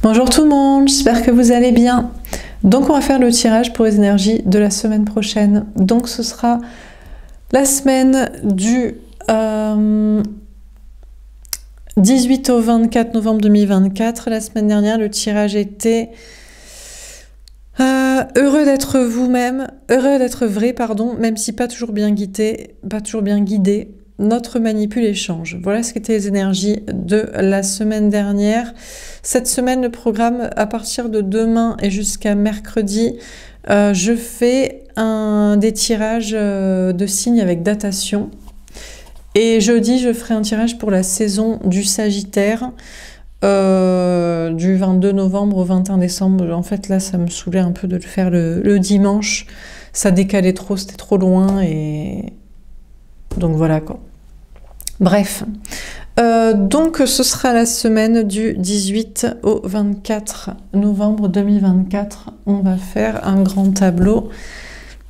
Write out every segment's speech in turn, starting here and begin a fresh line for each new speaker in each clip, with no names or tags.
Bonjour tout le monde, j'espère que vous allez bien. Donc on va faire le tirage pour les énergies de la semaine prochaine. Donc ce sera la semaine du 18 euh, au 24 novembre 2024. La semaine dernière, le tirage était euh, heureux d'être vous-même, heureux d'être vrai, pardon, même si pas toujours bien guidé, pas toujours bien guidé, notre manipule échange. Voilà ce qu'étaient les énergies de la semaine dernière. Cette semaine, le programme, à partir de demain et jusqu'à mercredi, euh, je fais un, des tirages euh, de signes avec datation. Et jeudi, je ferai un tirage pour la saison du Sagittaire. Euh, du 22 novembre au 21 décembre. En fait, là, ça me saoulait un peu de le faire le, dimanche. Ça décalait trop, c'était trop loin. Et donc voilà quoi. Bref. Euh, donc ce sera la semaine du 18 au 24 novembre 2024. On va faire un grand tableau.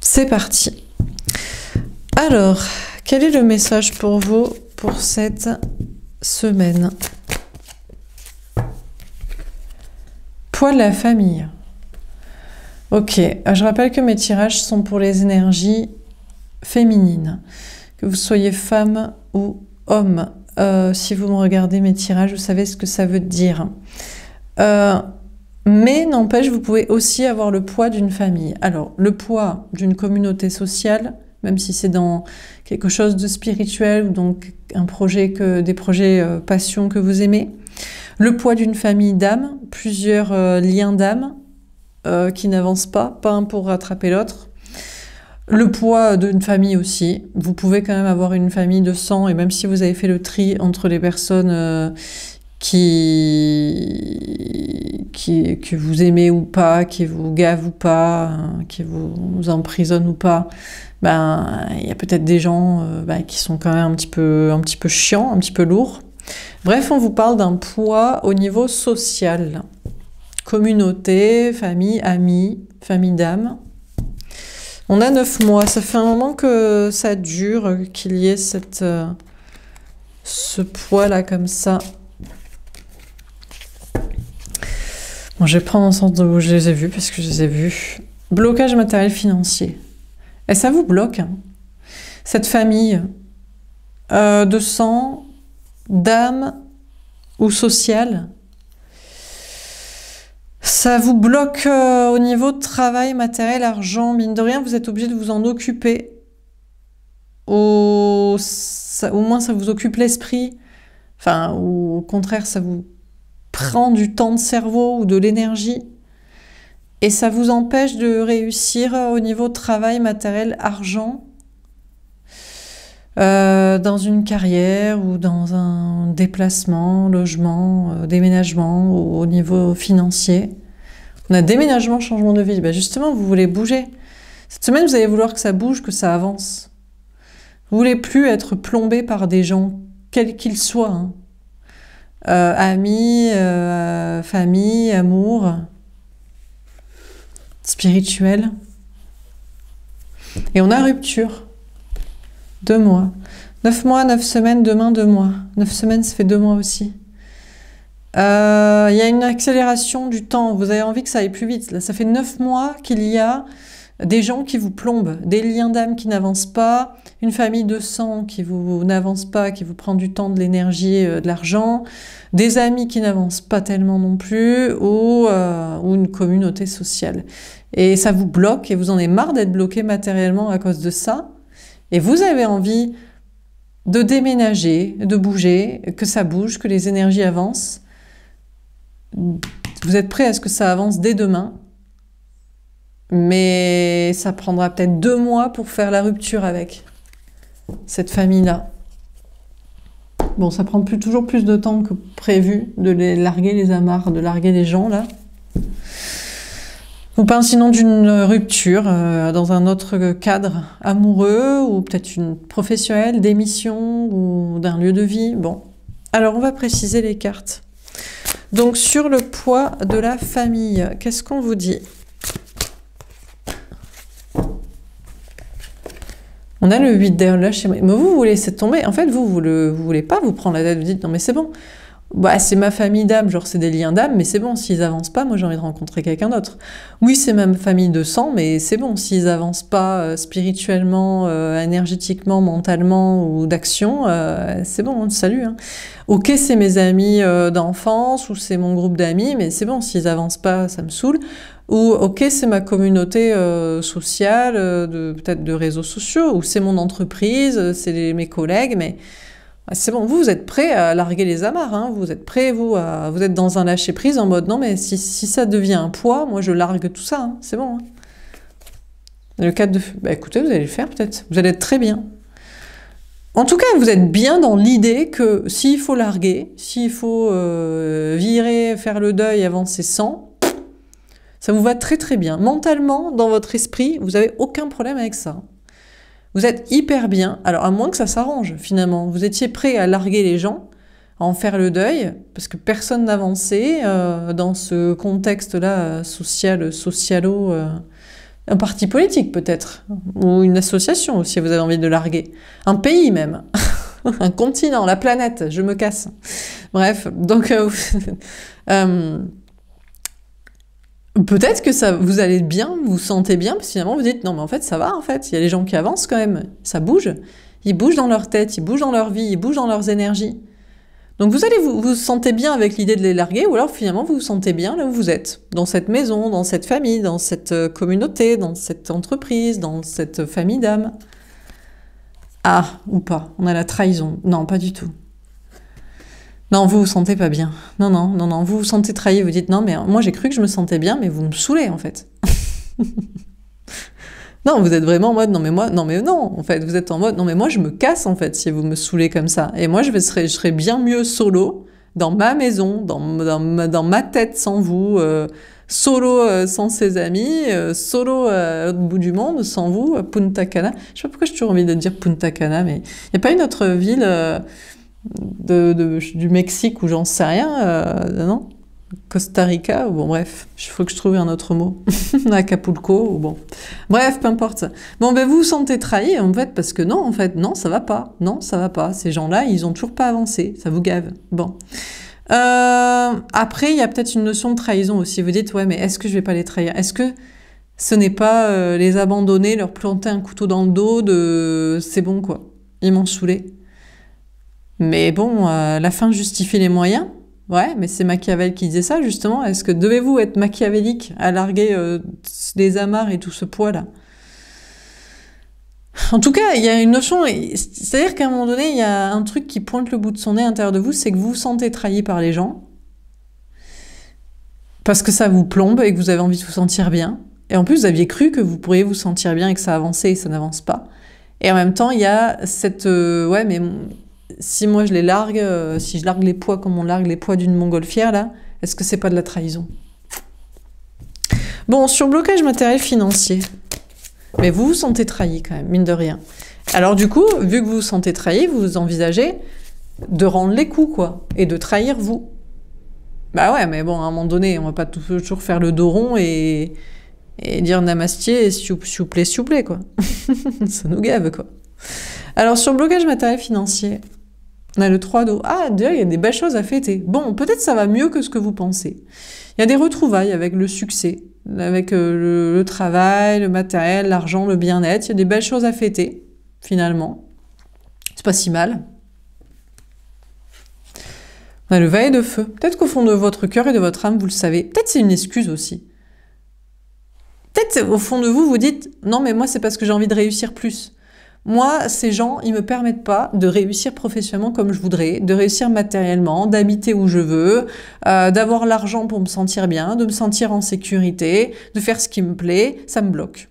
C'est parti. Alors, quel est le message pour vous pour cette semaine Poids de la famille. Ok, je rappelle que mes tirages sont pour les énergies féminines, que vous soyez femme ou homme. Euh, si vous me regardez mes tirages, vous savez ce que ça veut dire. Euh, mais n'empêche, vous pouvez aussi avoir le poids d'une famille. Alors, le poids d'une communauté sociale, même si c'est dans quelque chose de spirituel ou donc un projet que des projets euh, passion que vous aimez, le poids d'une famille d'âmes, plusieurs liens d'âmes qui n'avancent pas, pas un pour rattraper l'autre, le poids d'une famille aussi. Vous pouvez quand même avoir une famille de 100 et même si vous avez fait le tri entre les personnes euh, qui, qui, que vous aimez ou pas, qui vous gavent ou pas, hein, qui vous, emprisonnent ou pas, ben il y a peut-être des gens euh, ben, qui sont quand même un petit peu un petit peu chiants, un petit peu lourds. Bref, on vous parle d'un poids au niveau social, communauté, famille, amis, famille d'âme. On a 9 mois. Ça fait un moment que ça dure, qu'il y ait cette, euh, ce poids-là comme ça. Bon, je vais prendre un sens de où je les ai vus, parce que je les ai vus. Blocage matériel financier. Et ça vous bloque, hein. cette famille euh, de sang, d'âme ou sociale ça vous bloque euh, au niveau de travail, matériel, argent, mine de rien, vous êtes obligé de vous en occuper. Au, moins, ça vous occupe l'esprit. Enfin, au contraire, ça vous prend du temps de cerveau ou de l'énergie. Et ça vous empêche de réussir euh, au niveau travail, matériel, argent. Euh, dans une carrière ou dans un déplacement, logement, euh, déménagement au, niveau financier. On a déménagement, changement de vie. Bah, justement, vous voulez bouger. Cette semaine, vous allez vouloir que ça bouge, que ça avance. Vous voulez plus être plombé par des gens, quels qu'ils soient. Hein. Euh, amis, famille, amour, spirituel. Et on a rupture. Deux mois. Neuf mois, neuf semaines, demain, deux mois. Neuf semaines, ça fait deux mois aussi. Il euh, y a une accélération du temps. Vous avez envie que ça aille plus vite. Là, ça fait neuf mois qu'il y a des gens qui vous plombent, des liens d'âme qui n'avancent pas, une famille de sang qui vous n'avance pas, qui vous prend du temps, de l'énergie, euh, de l'argent, des amis qui n'avancent pas tellement non plus, ou, euh, ou, une communauté sociale. Et ça vous bloque et vous en avez marre d'être bloqué matériellement à cause de ça et vous avez envie de déménager, de bouger, que ça bouge, que les énergies avancent, vous êtes prêt à ce que ça avance dès demain, mais ça prendra peut-être deux mois pour faire la rupture avec cette famille-là. Bon, ça prend toujours plus de temps que prévu de larguer les amarres, de larguer les gens là. On parle sinon d'une rupture euh, dans un autre cadre amoureux ou peut-être une professionnelle, d'émission ou d'un lieu de vie. Bon, alors on va préciser les cartes. Donc sur le poids de la famille, qu'est-ce qu'on vous dit On a le 8 de là, chez moi. Mais vous, vous laissez tomber. En fait, vous, vous ne voulez pas vous prendre la tête. Vous dites, non, mais c'est bon bah, c'est ma famille d'âme, genre c'est des liens d'âme, mais c'est bon, s'ils avancent pas, moi j'ai envie de rencontrer quelqu'un d'autre. Oui, c'est ma famille de sang, mais c'est bon, s'ils avancent pas euh, spirituellement, euh, énergétiquement, mentalement ou d'action, euh, c'est bon, on salue. Hein. Ok, c'est mes amis d'enfance ou c'est mon groupe d'amis, mais c'est bon, s'ils avancent pas, ça me saoule. Ou ok, c'est ma communauté sociale, de peut-être de réseaux sociaux, ou c'est mon entreprise, c'est mes collègues, mais ah, c'est bon, vous, vous êtes prêt à larguer les amarres, hein. vous êtes prêt, vous, à, vous êtes dans un lâcher-prise en mode non, mais si, ça devient un poids, moi je largue tout ça, hein. c'est bon. Hein. Le cadre de bah, écoutez, vous allez le faire peut-être, vous allez être très bien. En tout cas, vous êtes bien dans l'idée que s'il faut larguer, s'il faut euh, virer, faire le deuil, avancer sans, ça vous va très très bien. Mentalement, dans votre esprit, vous n'avez aucun problème avec ça. Vous êtes hyper bien, alors à moins que ça s'arrange finalement. Vous étiez prêt à larguer les gens, à en faire le deuil, parce que personne n'avançait euh, dans ce contexte-là euh, social, socialo, euh, un parti politique peut-être, ou une association si vous avez envie de larguer, un pays même. un continent, la planète, je me casse. Bref, donc peut-être que ça, vous allez bien, vous vous sentez bien, parce finalement vous dites non mais en fait ça va en fait, il y a les gens qui avancent quand même, ça bouge, ils bougent dans leur tête, ils bougent dans leur vie, ils bougent dans leurs énergies. Donc vous allez vous, vous sentez bien avec l'idée de les larguer, ou alors finalement vous vous sentez bien là où vous êtes, dans cette maison, dans cette famille, dans cette euh, communauté, dans cette entreprise, dans cette famille d'âmes. Ah, ou pas, on a la trahison. Non, pas du tout. Non, vous vous sentez pas bien. Non, non, non, non, vous vous sentez trahi, vous dites non, mais moi j'ai cru que je me sentais bien, mais vous me saoulez en fait. non, vous êtes vraiment en mode non, mais moi, non, mais non, en fait, vous êtes en mode non, mais moi je me casse en fait si vous me saoulez comme ça. Et moi je, serais, bien mieux solo dans ma maison, dans, dans, ma tête sans vous, euh, solo euh, sans ses amis, euh, solo à l'autre bout du monde sans vous, Punta Cana. Je sais pas pourquoi j'ai toujours envie de dire Punta Cana, mais il n'y a pas une autre ville de, du Mexique ou j'en sais rien, euh, non Costa Rica, ou bon bref, il faut que je trouve un autre mot. Acapulco, ou bon. Bref, peu importe. Bon, ben vous vous sentez trahi, en fait, parce que non, en fait, non, ça va pas. Non, ça va pas. Ces gens-là, ils ont toujours pas avancé. Ça vous gave. Bon. Euh, après, il y a peut-être une notion de trahison aussi. Vous dites, ouais, mais est-ce que je vais pas les trahir Est-ce que ce n'est pas euh, les abandonner, leur planter un couteau dans le dos de c'est bon, quoi. Ils m'ont saoulé. Mais bon, euh, la fin justifie les moyens. Ouais, mais c'est Machiavel qui disait ça, justement. Est-ce que devez-vous être machiavélique à larguer euh, des les amarres et tout ce poids-là En tout cas, il y a une notion, c'est-à-dire qu'à un moment donné, il y a un truc qui pointe le bout de son nez à l'intérieur de vous, c'est que vous vous sentez trahi par les gens, parce que ça vous plombe et que vous avez envie de vous sentir bien. Et en plus, vous aviez cru que vous pourriez vous sentir bien et que ça avançait et ça n'avance pas. Et en même temps, il y a cette... Euh, ouais, mais si moi je les largue, euh, si je largue les poids comme on largue les poids d'une montgolfière, là, est-ce que c'est pas de la trahison Bon, sur blocage matériel financier. Mais vous vous sentez trahi quand même, mine de rien. Alors du coup, vu que vous vous sentez trahi, vous envisagez de rendre les coups, quoi, et de trahir vous. Bah ouais, mais bon, à un moment donné, on va pas toujours faire le dos rond et, dire namastier et s'il vous plaît, s'il vous plaît, quoi. Ça nous gave, quoi. Alors sur blocage matériel financier, on a le 3 d'eau. Ah, déjà, il y a des belles choses à fêter. Bon, peut-être ça va mieux que ce que vous pensez. Il y a des retrouvailles avec le succès, avec euh, le, travail, le matériel, l'argent, le bien-être. Il y a des belles choses à fêter, finalement. C'est pas si mal. On a le valet de feu. Peut-être qu'au fond de votre cœur et de votre âme, vous le savez. Peut-être c'est une excuse aussi. Peut-être au fond de vous, vous dites non mais moi c'est parce que j'ai envie de réussir plus. Moi, ces gens, ils me permettent pas de réussir professionnellement comme je voudrais, de réussir matériellement, d'habiter où je veux, euh, d'avoir l'argent pour me sentir bien, de me sentir en sécurité, de faire ce qui me plaît. Ça me bloque.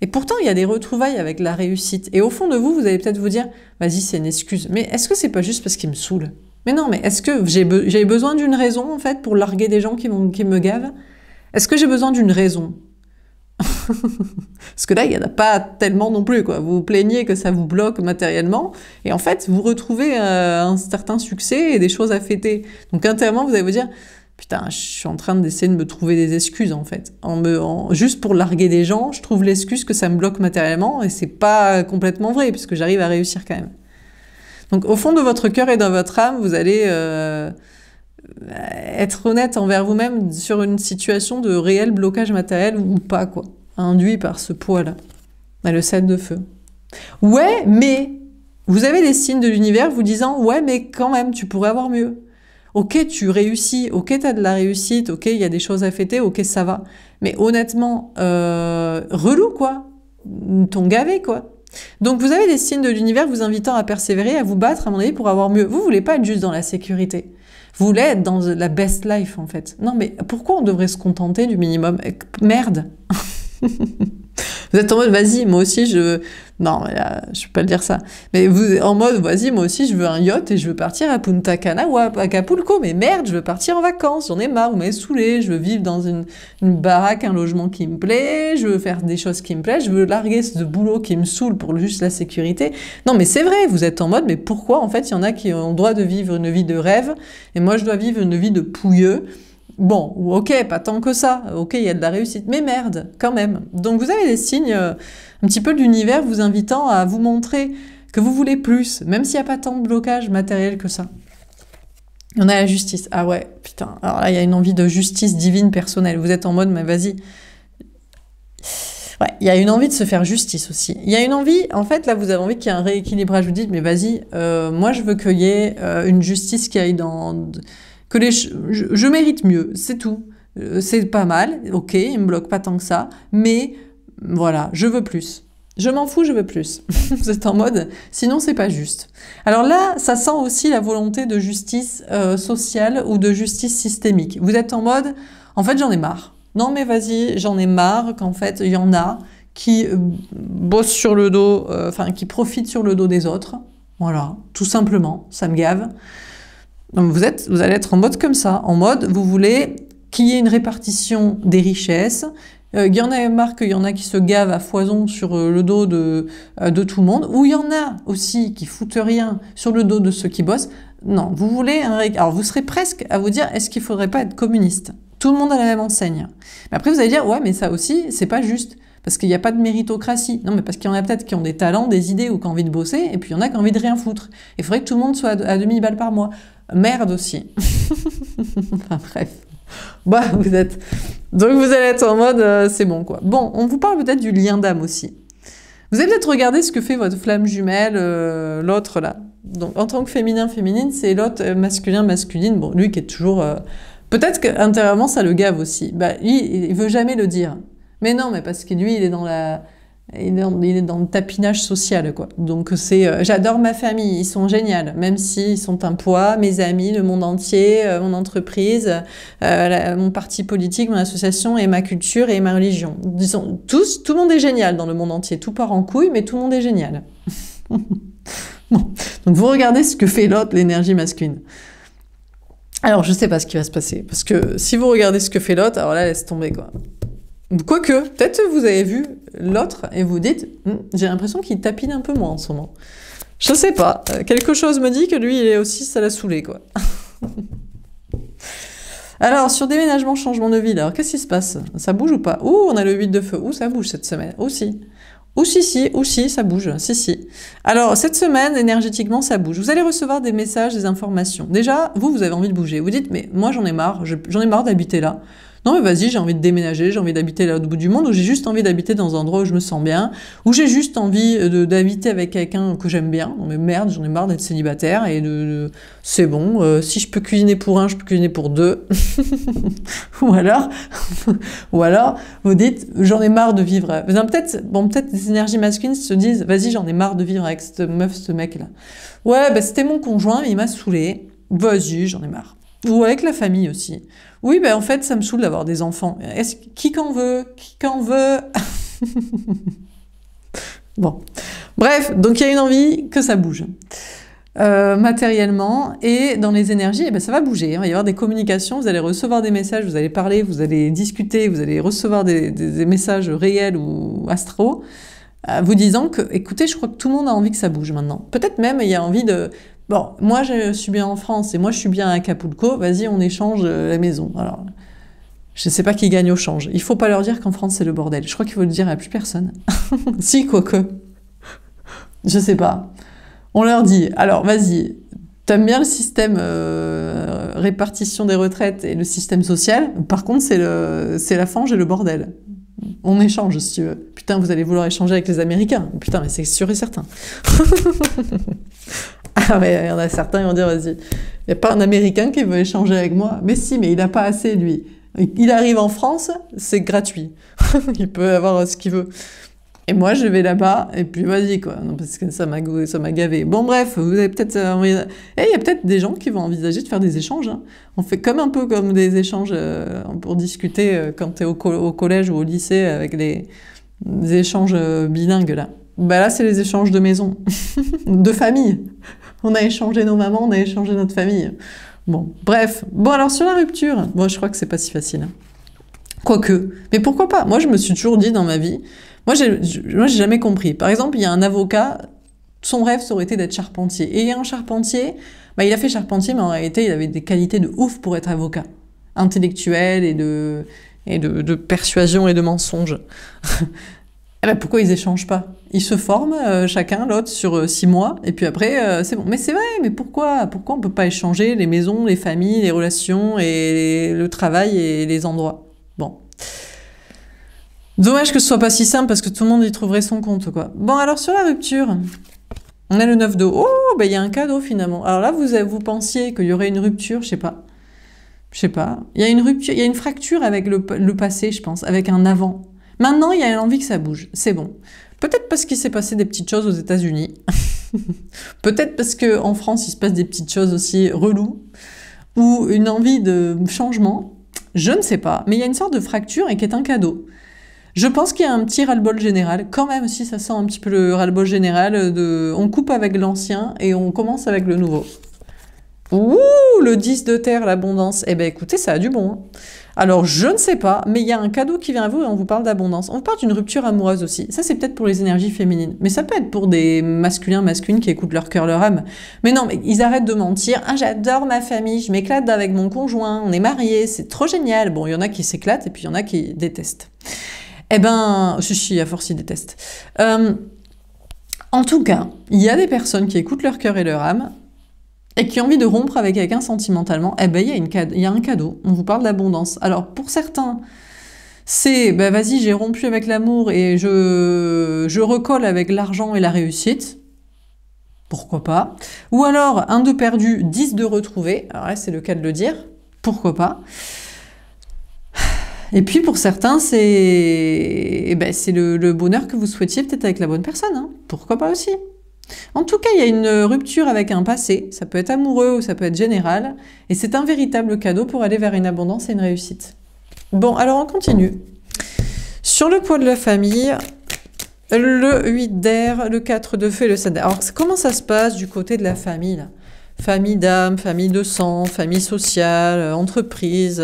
Et pourtant, il y a des retrouvailles avec la réussite. Et au fond de vous, vous allez peut-être vous dire, vas-y, c'est une excuse. Mais est-ce que c'est pas juste parce qu'ils me saoulent Mais non, mais est-ce que j'ai besoin d'une raison, en fait, pour larguer des gens qui me gavent Est-ce que j'ai besoin d'une raison Parce que là, il n'y en a pas tellement non plus. Quoi. Vous vous plaignez que ça vous bloque matériellement, et en fait, vous retrouvez euh, un certain succès et des choses à fêter. Donc intérieurement, vous allez vous dire, putain, je suis en train d'essayer de me trouver des excuses en fait. En juste pour larguer des gens, je trouve l'excuse que ça me bloque matériellement, et c'est pas complètement vrai, puisque j'arrive à réussir quand même. Donc au fond de votre cœur et dans votre âme, vous allez... Euh, être honnête envers vous-même sur une situation de réel blocage matériel ou pas, quoi, induit par ce poids-là, bah, le de feu. Ouais, mais vous avez des signes de l'univers vous disant ouais, mais quand même, tu pourrais avoir mieux. Ok, tu réussis, ok, tu as de la réussite, ok, il y a des choses à fêter, ok, ça va. Mais honnêtement, euh, relou quoi, ton gavé quoi. Donc vous avez des signes de l'univers vous invitant à persévérer, à vous battre, à mon avis, pour avoir mieux. Vous voulez pas être juste dans la sécurité voulait être dans la best life en fait. Non mais pourquoi on devrait se contenter du minimum Merde Vous êtes en mode, vas-y, moi aussi, je... Non, je peux pas le dire ça. Mais vous, en mode, vas-y, moi aussi, je veux un yacht et je veux partir à Punta Cana ou à Acapulco. Mais merde, je veux partir en vacances, j'en ai marre, vous m'avez saoulé. Je veux vivre dans une, une baraque, un logement qui me plaît, je veux faire des choses qui me plaisent, je veux larguer ce boulot qui me saoule pour juste la sécurité. Non, mais c'est vrai, vous êtes en mode, mais pourquoi, en fait, il y en a qui ont le droit de vivre une vie de rêve et moi, je dois vivre une vie de pouilleux Bon, ok, pas tant que ça. Ok, il y a de la réussite, mais merde, quand même. Donc vous avez des signes euh, un petit peu de l'univers vous invitant à vous montrer que vous voulez plus, même s'il n'y a pas tant de blocage matériel que ça. On a la justice. Ah ouais, putain. Alors là, il y a une envie de justice divine personnelle. Vous êtes en mode, mais vas-y. Ouais, il y a une envie de se faire justice aussi. Il y a une envie, en fait, là, vous avez envie qu'il y ait un rééquilibrage. Vous dites, mais vas-y, euh, moi, je veux qu'il y ait euh, une justice qui aille dans que les, je, mérite mieux, c'est tout. Euh, c'est pas mal, ok, il me bloque pas tant que ça, mais voilà, je veux plus. Je m'en fous, je veux plus. Vous êtes en mode, sinon c'est pas juste. Alors là, ça sent aussi la volonté de justice euh, sociale ou de justice systémique. Vous êtes en mode, en fait j'en ai marre. Non mais vas-y, j'en ai marre qu'en fait il y en a qui euh, bossent sur le dos, enfin qui profitent sur le dos des autres. Voilà, tout simplement, ça me gave vous, êtes, vous allez être en mode comme ça, en mode vous voulez qu'il y ait une répartition des richesses. Euh, il y en a marre qu'il y en a qui se gavent à foison sur euh, le dos de, euh, de tout le monde, ou il y en a aussi qui foutent rien sur le dos de ceux qui bossent. Non, vous voulez un... Alors vous serez presque à vous dire, est-ce qu'il ne faudrait pas être communiste Tout le monde a la même enseigne. Mais après vous allez dire, ouais mais ça aussi, c'est pas juste parce qu'il n'y a pas de méritocratie. Non, mais parce qu'il y en a peut-être qui ont des talents, des idées ou qui ont envie de bosser, et puis il y en a qui ont envie de rien foutre. Il faudrait que tout le monde soit à demi-balle par mois. Merde aussi. bref. Bah, vous êtes. Donc vous allez être en mode euh, c'est bon quoi. Bon, on vous parle peut-être du lien d'âme aussi. Vous avez peut-être regardé ce que fait votre flamme jumelle, euh, l'autre là. Donc en tant que féminin, féminine, c'est l'autre euh, masculin, masculine. Bon, lui qui est toujours. Peut-être qu'intérieurement ça le gave aussi. Bah lui, il veut jamais le dire. Mais non, mais parce que lui, il est dans la il est, dans, le tapinage social, quoi. Donc c'est, euh, j'adore ma famille, ils sont géniaux, même s'ils sont un poids, mes amis, le monde entier, euh, mon entreprise, euh, mon parti politique, mon association et ma culture et ma religion. Disons, tous, tout le monde est génial dans le monde entier, tout part en couille, mais tout le monde est génial. Donc vous regardez ce que fait l'autre, l'énergie masculine. Alors je sais pas ce qui va se passer, parce que si vous regardez ce que fait l'autre, alors là laisse tomber quoi. Quoique, peut-être vous avez vu l'autre et vous dites, hum, j'ai l'impression qu'il tapine un peu moins en ce moment. Je sais pas, euh, quelque chose me dit que lui, il est aussi, ça l'a saoulé, quoi. alors, sur déménagement, changement de ville, alors qu'est-ce qui se passe Ça bouge ou pas Ouh, on a le 8 de feu, ouh, ça bouge cette semaine, si. Ou si, si, ou si, ça bouge, si, si. Alors, cette semaine, énergétiquement, ça bouge. Vous allez recevoir des messages, des informations. Déjà, vous, vous avez envie de bouger. Vous dites, mais moi, j'en ai marre, j'en ai marre d'habiter là. Non, mais vas-y, j'ai envie de déménager, j'ai envie d'habiter là au bout du monde, ou j'ai juste envie d'habiter dans un endroit où je me sens bien, ou j'ai juste envie euh, d'habiter avec quelqu'un que j'aime bien. Non, mais merde, j'en ai marre d'être célibataire et de, c'est bon. Euh, si je peux cuisiner pour un, je peux cuisiner pour deux. ou alors, ou vous dites, j'en ai marre de vivre. Peut-être, bon, peut-être les énergies masculines se disent, vas-y, j'en ai marre de vivre avec cette meuf, ce mec-là. Ouais, bah, c'était mon conjoint, il m'a saoulé. Vas-y, j'en ai marre. Ou avec la famille aussi. Oui, ben en fait, ça me saoule d'avoir des enfants. qui qu'en veut Qui qu'en veut Bon. Bref, donc il y a une envie que ça bouge. Euh, matériellement et dans les énergies, eh ben, ça va bouger. Hein. Il va y avoir des communications, vous allez recevoir des messages, vous allez parler, vous allez discuter, vous allez recevoir des, messages réels ou astraux euh, vous disant que, écoutez, je crois que tout le monde a envie que ça bouge maintenant. Peut-être même il y a envie de, Bon, moi je suis bien en France et moi je suis bien à Acapulco, vas-y, on échange euh, la maison. Alors, je ne sais pas qui gagne au change. Il faut pas leur dire qu'en France c'est le bordel. Je crois qu'il faut le dire à plus personne. si, quoique. Je ne sais pas. On leur dit, alors vas-y, t'aimes bien le système euh, répartition des retraites et le système social. Par contre, c'est c'est la fange et le bordel. On échange, si tu veux. Putain, vous allez vouloir échanger avec les Américains. Putain, mais c'est sûr et certain. Ah ouais, il y en a certains qui vont dire, vas-y, il n'y a pas un Américain qui veut échanger avec moi. Mais si, mais il n'a pas assez, lui. Il arrive en France, c'est gratuit. il peut avoir ce qu'il veut. Et moi, je vais là-bas, et puis vas-y, quoi. Non, parce que ça m'a, ça m'a gavé. Bon, bref, vous avez peut-être... Euh, eh, et il y a peut-être des gens qui vont envisager de faire des échanges. Hein. On fait comme un peu comme des échanges euh, pour discuter euh, quand tu es au, collège ou au lycée avec des, échanges bilingues, là. Bah là, c'est les échanges de maison, de famille. On a échangé nos mamans, on a échangé notre famille. Bon, bref. Bon, alors sur la rupture, moi je crois que c'est pas si facile. Hein. Quoique. Mais pourquoi pas Moi je me suis toujours dit dans ma vie, moi j'ai, moi jamais compris. Par exemple, il y a un avocat, son rêve ça aurait été d'être charpentier. Et il y a un charpentier, bah, il a fait charpentier, mais en réalité il avait des qualités de ouf pour être avocat. Intellectuel et de, et de, persuasion et de mensonge. eh ben pourquoi ils échangent pas ils se forment euh, chacun l'autre sur euh, six mois et puis après euh, c'est bon. Mais c'est vrai, mais pourquoi Pourquoi on peut pas échanger les maisons, les familles, les relations et le travail et les endroits Bon. Dommage que ce soit pas si simple parce que tout le monde y trouverait son compte quoi. Bon alors sur la rupture, on a le 9 de oh ben il y a un cadeau finalement. Alors là vous vous pensiez qu'il y aurait une rupture, je sais pas. Je sais pas. Il y a une rupture, il y a une fracture avec le, le passé, je pense, avec un avant. Maintenant, il y a l'envie que ça bouge. C'est bon. Peut-être parce qu'il s'est passé des petites choses aux États-Unis. Peut-être parce qu'en France, il se passe des petites choses aussi reloues. Ou une envie de changement. Je ne sais pas. Mais il y a une sorte de fracture et qui est un cadeau. Je pense qu'il y a un petit ras-le-bol général, quand même si ça sent un petit peu le ras-le-bol général de on coupe avec l'ancien et on commence avec le nouveau. Ouh, le 10 de terre, l'abondance. Eh bien écoutez, ça a du bon. Hein. Alors, je ne sais pas, mais il y a un cadeau qui vient à vous et on vous parle d'abondance. On vous parle d'une rupture amoureuse aussi. Ça, c'est peut-être pour les énergies féminines. Mais ça peut être pour des masculins, masculines qui écoutent leur cœur, leur âme. Mais non, mais ils arrêtent de mentir. Ah, j'adore ma famille, je m'éclate avec mon conjoint, on est mariés, c'est trop génial. Bon, il y en a qui s'éclatent et puis il y en a qui détestent. Eh ben, sushi à force, ils détestent. Euh, en tout cas, il y a des personnes qui écoutent leur cœur et leur âme et qui a envie de rompre avec quelqu'un sentimentalement, eh ben, il y, a un cadeau. On vous parle d'abondance. Alors, pour certains, c'est ben vas-y, j'ai rompu avec l'amour et je, je recolle avec l'argent et la réussite. Pourquoi pas Ou alors, un de perdu, dix de retrouvé. Alors c'est le cas de le dire. Pourquoi pas Et puis, pour certains, c'est eh ben, le, le bonheur que vous souhaitiez, peut-être avec la bonne personne. Hein. Pourquoi pas aussi en tout cas, il y a une rupture avec un passé, ça peut être amoureux ou ça peut être général, et c'est un véritable cadeau pour aller vers une abondance et une réussite. Bon, alors on continue. Sur le poids de la famille, le 8 d'air, le 4 de feu le 7 d'air. Alors, comment ça se passe du côté de la famille Famille d'âme, famille de sang, famille sociale, entreprise,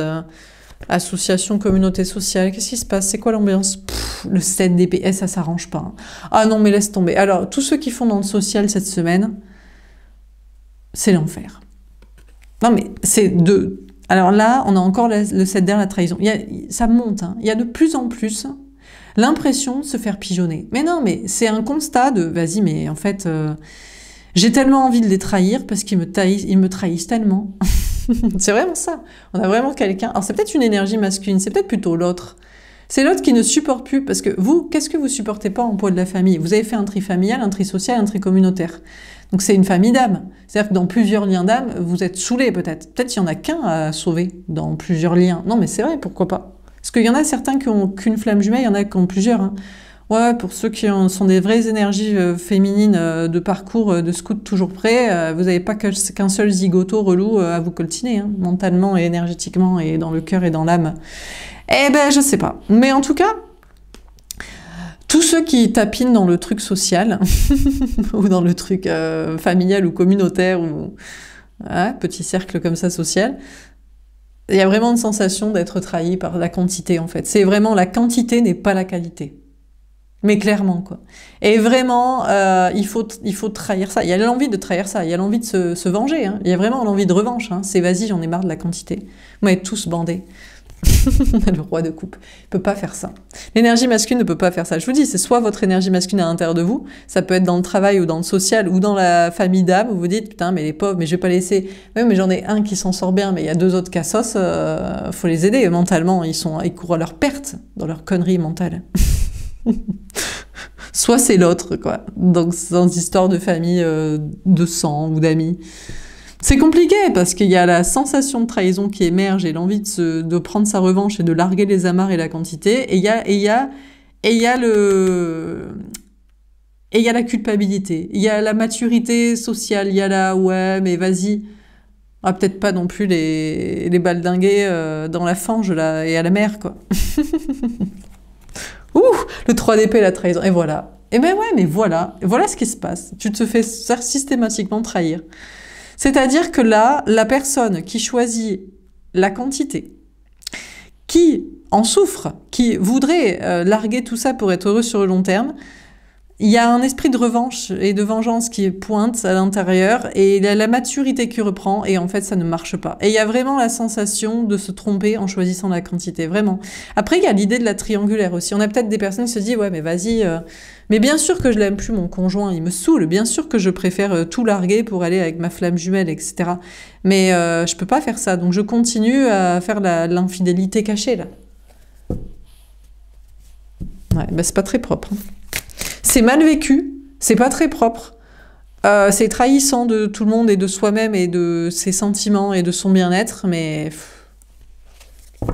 Association, communauté sociale, qu'est-ce qui se passe C'est quoi l'ambiance Le Dps ça s'arrange pas. Hein. Ah non, mais laisse tomber. Alors, tous ceux qui font dans le social cette semaine, c'est l'enfer. Non, mais c'est deux. Alors là, on a encore le 7 la trahison. Il y ça monte. Hein. Il y a de plus en plus l'impression de se faire pigeonner. Mais non, mais c'est un constat de vas-y, mais en fait, euh, j'ai tellement envie de les trahir parce qu'ils me trahissent tellement. c'est vraiment ça. On a vraiment quelqu'un. Alors c'est peut-être une énergie masculine, c'est peut-être plutôt l'autre. C'est l'autre qui ne supporte plus, parce que vous, qu'est-ce que vous supportez pas en poids de la famille Vous avez fait un tri familial, un tri social, un tri communautaire. Donc c'est une famille d'âmes. C'est-à-dire que dans plusieurs liens d'âme, vous êtes saoulés peut-être. Peut-être qu'il n'y en a qu'un à sauver dans plusieurs liens. Non mais c'est vrai, pourquoi pas Parce qu'il y en a certains qui ont qu'une flamme jumelle, il y en a qui ont plusieurs. Hein. Ouais, pour ceux qui sont des vraies énergies euh, féminines euh, de parcours euh, de scout toujours prêt, vous n'avez pas qu'un seul zigoto relou à vous coltiner, hein, mentalement et énergétiquement et dans le cœur et dans l'âme. Eh ben, je sais pas. Mais en tout cas, tous ceux qui tapinent dans le truc social, ou dans le truc familial ou communautaire, ou hein, petit cercle comme ça social, il y a vraiment une sensation d'être trahi par la quantité en fait. C'est vraiment la quantité n'est pas la qualité. Mais clairement, quoi. Et vraiment, euh, il, faut, il faut trahir ça. Il y a l'envie de trahir ça. Il y a l'envie de se, venger. Hein. Il y a vraiment l'envie de revanche. Hein. C'est vas-y, j'en ai marre de la quantité. Vous m'avez tous bandés. le roi de coupe il peut pas faire ça. L'énergie masculine ne peut pas faire ça. Je vous dis, c'est soit votre énergie masculine à l'intérieur de vous, ça peut être dans le travail ou dans le social ou dans la famille d'âme, où vous, vous dites putain mais les pauvres, mais je vais pas laisser. Oui mais j'en ai un qui s'en sort bien, mais il y a deux autres cassos, il euh, faut les aider mentalement, ils sont ils courent à leur perte dans leur connerie mentale. soit c'est l'autre, quoi. Donc, dans histoire de famille, euh, de sang ou d'amis. C'est compliqué parce qu'il y a la sensation de trahison qui émerge et l'envie de, prendre sa revanche et de larguer les amarres et la quantité. Et il y a, il y a, et il y a le, et il y a la culpabilité. Il y a la maturité sociale. Il y a la, ouais, mais vas-y. Ah, peut-être pas non plus les, les baldinguer euh, dans la fange là, et à la mer, quoi. Ouh, le 3DP, la trahison. Et voilà. Et eh ben ouais, mais voilà. Voilà ce qui se passe. Tu te fais systématiquement trahir. C'est-à-dire que là, la personne qui choisit la quantité, qui en souffre, qui voudrait euh, larguer tout ça pour être heureux sur le long terme, il y a un esprit de revanche et de vengeance qui pointe à l'intérieur et la maturité qui reprend et en fait ça ne marche pas. Et il y a vraiment la sensation de se tromper en choisissant la quantité, vraiment. Après il y a l'idée de la triangulaire aussi. On a peut-être des personnes qui se disent ouais mais vas-y, euh, mais bien sûr que je l'aime plus mon conjoint, il me saoule, bien sûr que je préfère euh, tout larguer pour aller avec ma flamme jumelle, etc. Mais je euh, je peux pas faire ça, donc je continue à faire l'infidélité cachée là. Ouais, bah, c'est pas très propre. Hein. C'est mal vécu, c'est pas très propre, euh, c'est trahissant de tout le monde et de soi-même et de ses sentiments et de son bien-être, mais... Mm.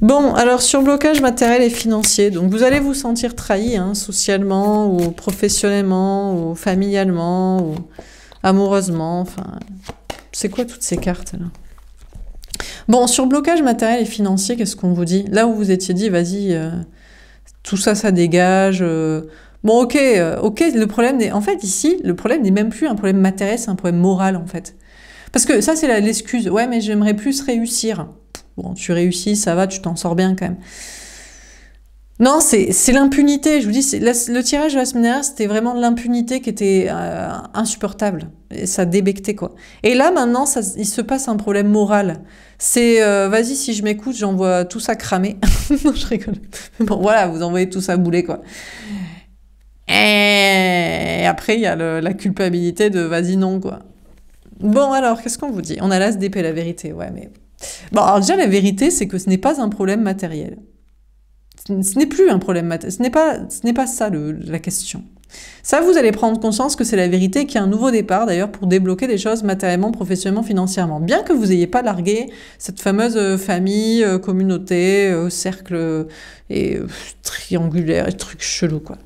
Bon, alors sur blocage matériel et financier, donc vous allez vous sentir trahi hein, socialement ou professionnellement ou familialement ou amoureusement, enfin... C'est quoi toutes ces cartes là Bon, sur blocage matériel et financier, qu'est-ce qu'on vous dit Là où vous étiez dit, vas-y, euh, tout ça, ça dégage. Euh. Bon, ok, euh, ok, le problème n'est. En fait, ici, le problème n'est même plus un problème matériel, c'est un problème moral, en fait. Parce que ça, c'est l'excuse. Ouais, mais j'aimerais plus réussir. Bon, tu réussis, ça va, tu t'en sors bien quand même. Non, c'est l'impunité. Je vous dis, le tirage de la semaine dernière, c'était vraiment l'impunité qui était euh, insupportable. Et ça débectait, quoi. Et là, maintenant, il se passe un problème moral. C'est, euh, vas-y, si je m'écoute, j'envoie tout ça cramer. non, je rigole. Bon, voilà, vous envoyez tout ça bouler, quoi. Et après, il y a la culpabilité de vas-y, non, quoi. Bon, alors, qu'est-ce qu'on vous dit On a là se la vérité, ouais, mais... Bon, alors déjà, la vérité, c'est que ce n'est pas un problème matériel ce n'est plus un problème matériel. Ce n'est pas, ce pas ça la question. Ça, vous allez prendre conscience que c'est la vérité, qu'il y a un nouveau départ d'ailleurs pour débloquer des choses matériellement, professionnellement, financièrement. Bien que vous n'ayez pas largué cette fameuse euh, famille, euh, communauté, euh, cercle et triangulaire, et truc chelou quoi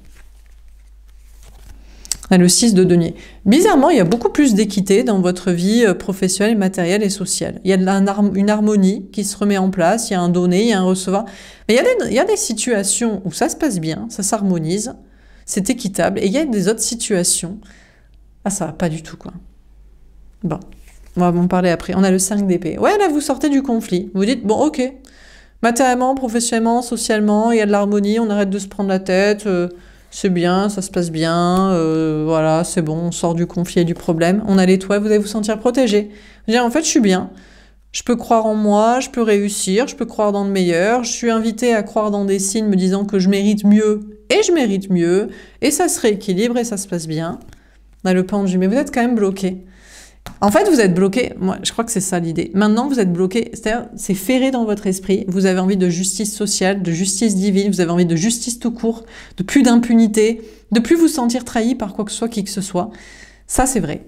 le 6 de denier. Bizarrement, il y a beaucoup plus d'équité dans votre vie euh, professionnelle, matérielle et sociale. Il y a une harmonie qui se remet en place, il y a un donné, il y a un recevoir. Mais il y a des, situations où ça se passe bien, ça s'harmonise, c'est équitable, et il y a des autres situations. Ah, ça va pas du tout, quoi. Bon, on va en parler après. On a le 5 d'épée. Ouais, là, vous sortez du conflit. Vous dites, bon, ok. Matériellement, professionnellement, socialement, il y a de l'harmonie, on arrête de se prendre la tête. Euh, c'est bien, ça se passe bien, euh, voilà, c'est bon, on sort du conflit et du problème, on a les toits, vous allez vous sentir protégé. Dire en fait, je suis bien, je peux croire en moi, je peux réussir, je peux croire dans le meilleur, je suis invité à croire dans des signes me disant que je mérite mieux, et je mérite mieux, et ça se rééquilibre et ça se passe bien. On a le pendu, mais vous êtes quand même bloqué. En fait, vous êtes bloqué. Moi, je crois que c'est ça l'idée. Maintenant, vous êtes bloqué. C'est-à-dire, c'est ferré dans votre esprit. Vous avez envie de justice sociale, de justice divine. Vous avez envie de justice tout court, de plus d'impunité, de plus vous sentir trahi par quoi que ce soit, qui que ce soit. Ça, c'est vrai.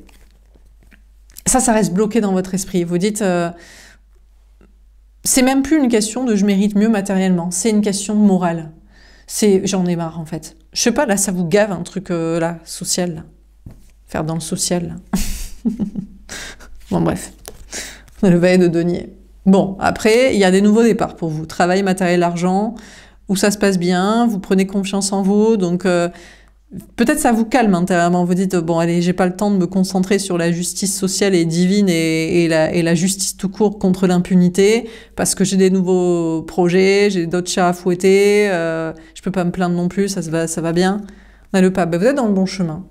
Ça, ça reste bloqué dans votre esprit. Vous dites, euh, c'est même plus une question de je mérite mieux matériellement. C'est une question morale. C'est j'en ai marre en fait. Je sais pas, là, ça vous gave un truc euh, là, social. Faire dans le social. bon, bref. Le veille de denier. Bon, après, il y a des nouveaux départs pour vous. Travail, matériel, argent, où ça se passe bien, vous prenez confiance en vous, donc... Euh, peut-être ça vous calme intérieurement, vous dites bon allez j'ai pas le temps de me concentrer sur la justice sociale et divine et, et, la, et la, justice tout court contre l'impunité parce que j'ai des nouveaux projets, j'ai d'autres chats à fouetter, euh, je peux pas me plaindre non plus, ça, se va, ça va bien. On le pas, ben, vous êtes dans le bon chemin.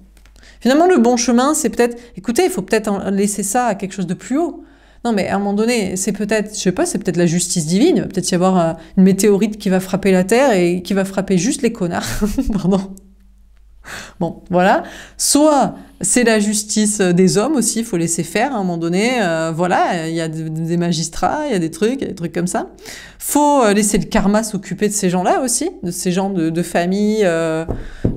Finalement, le bon chemin, c'est peut-être, écoutez, il faut peut-être laisser ça à quelque chose de plus haut. Non, mais à un moment donné, c'est peut-être, je sais pas, c'est peut-être la justice divine. Peut-être y avoir euh, une météorite qui va frapper la Terre et qui va frapper juste les connards. Pardon. Bon, voilà. Soit c'est la justice des hommes aussi, il faut laisser faire à un moment donné. Euh, voilà, il y a des magistrats, il y a des trucs, y a des trucs comme ça. faut euh, laisser le karma s'occuper de ces gens-là aussi, de ces gens de, famille, euh,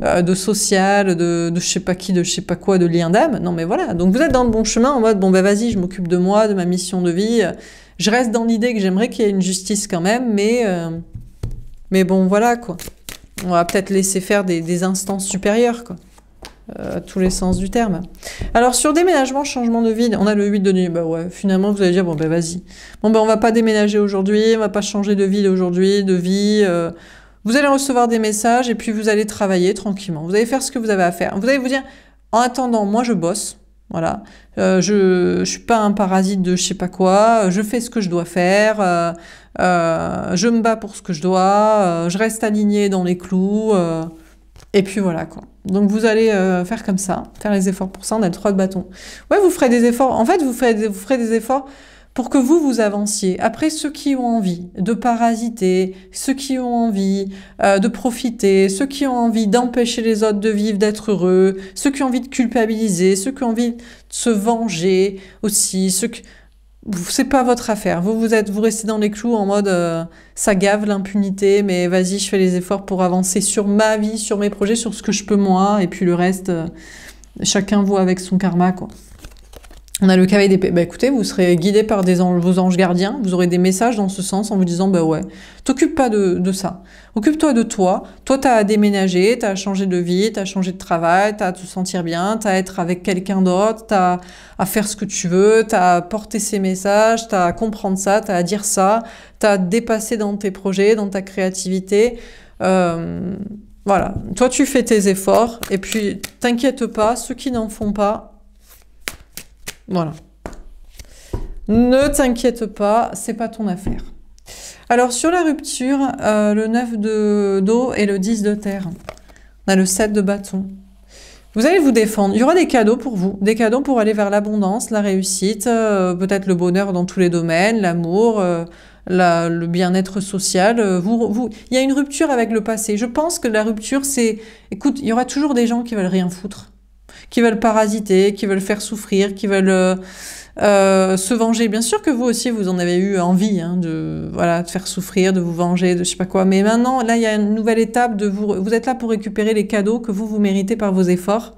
de social, de, je sais pas qui, de je sais pas quoi, de lien d'âme. Non mais voilà, donc vous êtes dans le bon chemin en mode, bon bah vas-y, je m'occupe de moi, de ma mission de vie. Je reste dans l'idée que j'aimerais qu'il y ait une justice quand même, mais, mais bon, voilà quoi on va peut-être laisser faire des, instances supérieures, quoi. Euh, tous les sens du terme. Alors sur déménagement, changement de vie, on a le 8 de nuit. Bah finalement vous allez dire bon ben vas-y. Bon ben on va pas déménager aujourd'hui, on va pas changer de vie aujourd'hui, de vie. Euh. Vous allez recevoir des messages et puis vous allez travailler tranquillement. Vous allez faire ce que vous avez à faire. Vous allez vous dire en attendant, moi je bosse. Voilà, euh, je, je suis pas un parasite de je sais pas quoi, je fais ce que je dois faire, euh, je me bats pour ce que je dois, euh, je reste aligné dans les clous, euh, et puis voilà quoi. Donc vous allez faire comme ça, faire les efforts pour ça, on a trois bâtons. Ouais, vous ferez des efforts, en fait vous ferez des, vous ferez des efforts pour que vous vous avanciez. Après, ceux qui ont envie de parasiter, ceux qui ont envie de profiter, ceux qui ont envie d'empêcher les autres de vivre, d'être heureux, ceux qui ont envie de culpabiliser, ceux qui ont envie de se venger aussi, ceux qui c'est pas votre affaire. Vous, vous êtes, vous restez dans les clous en mode euh, ça gave l'impunité, mais vas-y, je fais les efforts pour avancer sur ma vie, sur mes projets, sur ce que je peux moi, et puis le reste, euh, chacun voit avec son karma, quoi. On a le cahier des bah écoutez, vous serez guidé par des anges, vos anges gardiens, vous aurez des messages dans ce sens en vous disant bah ouais, t'occupe pas de, de ça. Occupe-toi de toi. Toi, t'as déménagé, t'as changer de vie, t'as changé de travail, t'as à te sentir bien, t'as à être avec quelqu'un d'autre, t'as à faire ce que tu veux, t'as à porter ces messages, t'as à comprendre ça, t'as à dire ça, t'as à te dépasser dans tes projets, dans ta créativité. voilà. Toi, tu fais tes efforts et puis t'inquiète pas, ceux qui n'en font pas, voilà. Ne t'inquiète pas, c'est pas ton affaire. Alors sur la rupture, euh, le 9 de d'eau et le 10 de terre. On a le 7 de bâton. Vous allez vous défendre. Il y aura des cadeaux pour vous, des cadeaux pour aller vers l'abondance, la réussite, euh, peut-être le bonheur dans tous les domaines, l'amour, euh, le bien-être social. il y a une rupture avec le passé. Je pense que la rupture, c'est, écoute, il y aura toujours des gens qui veulent rien foutre qui veulent parasiter, qui veulent faire souffrir, qui veulent euh, euh, se venger. Bien sûr que vous aussi, vous en avez eu envie hein, de, voilà, de faire souffrir, de vous venger, de je sais pas quoi. Mais maintenant, là, il y a une nouvelle étape de vous. Vous êtes là pour récupérer les cadeaux que vous vous méritez par vos efforts.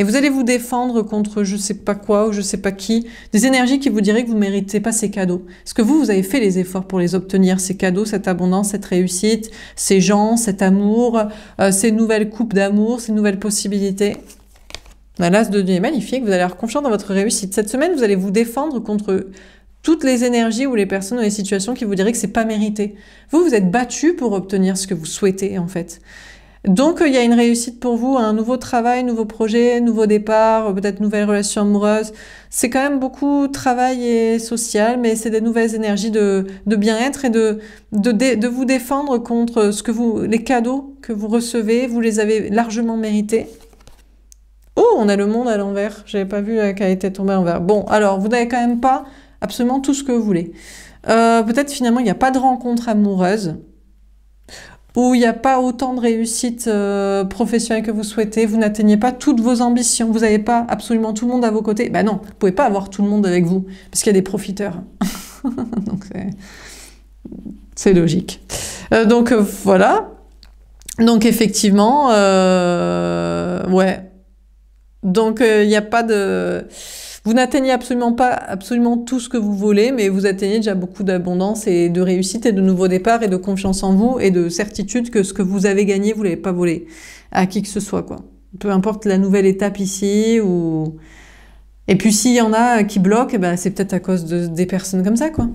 Et vous allez vous défendre contre je sais pas quoi ou je sais pas qui, des énergies qui vous diraient que vous méritez pas ces cadeaux. Parce que vous, vous avez fait les efforts pour les obtenir, ces cadeaux, cette abondance, cette réussite, ces gens, cet amour, euh, ces nouvelles coupes d'amour, ces nouvelles possibilités. L'as de denier est magnifique, vous allez avoir confiance dans votre réussite. Cette semaine, vous allez vous défendre contre toutes les énergies ou les personnes ou les situations qui vous diraient que c'est pas mérité. Vous, vous êtes battu pour obtenir ce que vous souhaitez, en fait. Donc, euh, il y a une réussite pour vous, un nouveau travail, nouveau projet, nouveau départ, euh, peut-être nouvelle relation amoureuse. C'est quand même beaucoup travail et social, mais c'est des nouvelles énergies de, de bien-être et de, de, de, vous défendre contre ce que vous, les cadeaux que vous recevez, vous les avez largement mérités. Oh, on a le monde à l'envers. J'avais pas vu euh, qu'elle était tombée à l'envers. Bon, alors, vous n'avez quand même pas absolument tout ce que vous voulez. Euh, peut-être finalement, il n'y a pas de rencontre amoureuse Ou il n'y a pas autant de réussite euh, professionnelle que vous souhaitez, vous n'atteignez pas toutes vos ambitions, vous n'avez pas absolument tout le monde à vos côtés, ben non, vous pouvez pas avoir tout le monde avec vous, parce qu'il y a des profiteurs. donc c'est logique. donc voilà. Donc effectivement, ouais, donc, euh, il n'y a pas de... Vous n'atteignez absolument pas absolument tout ce que vous voulez, mais vous atteignez déjà beaucoup d'abondance et de réussite et de nouveaux départs et de confiance en vous et de certitude que ce que vous avez gagné, vous ne l'avez pas volé à qui que ce soit, quoi. Peu importe la nouvelle étape ici ou... Et puis s'il y en a qui bloquent, eh ben, c'est peut-être à cause de, des personnes comme ça, quoi.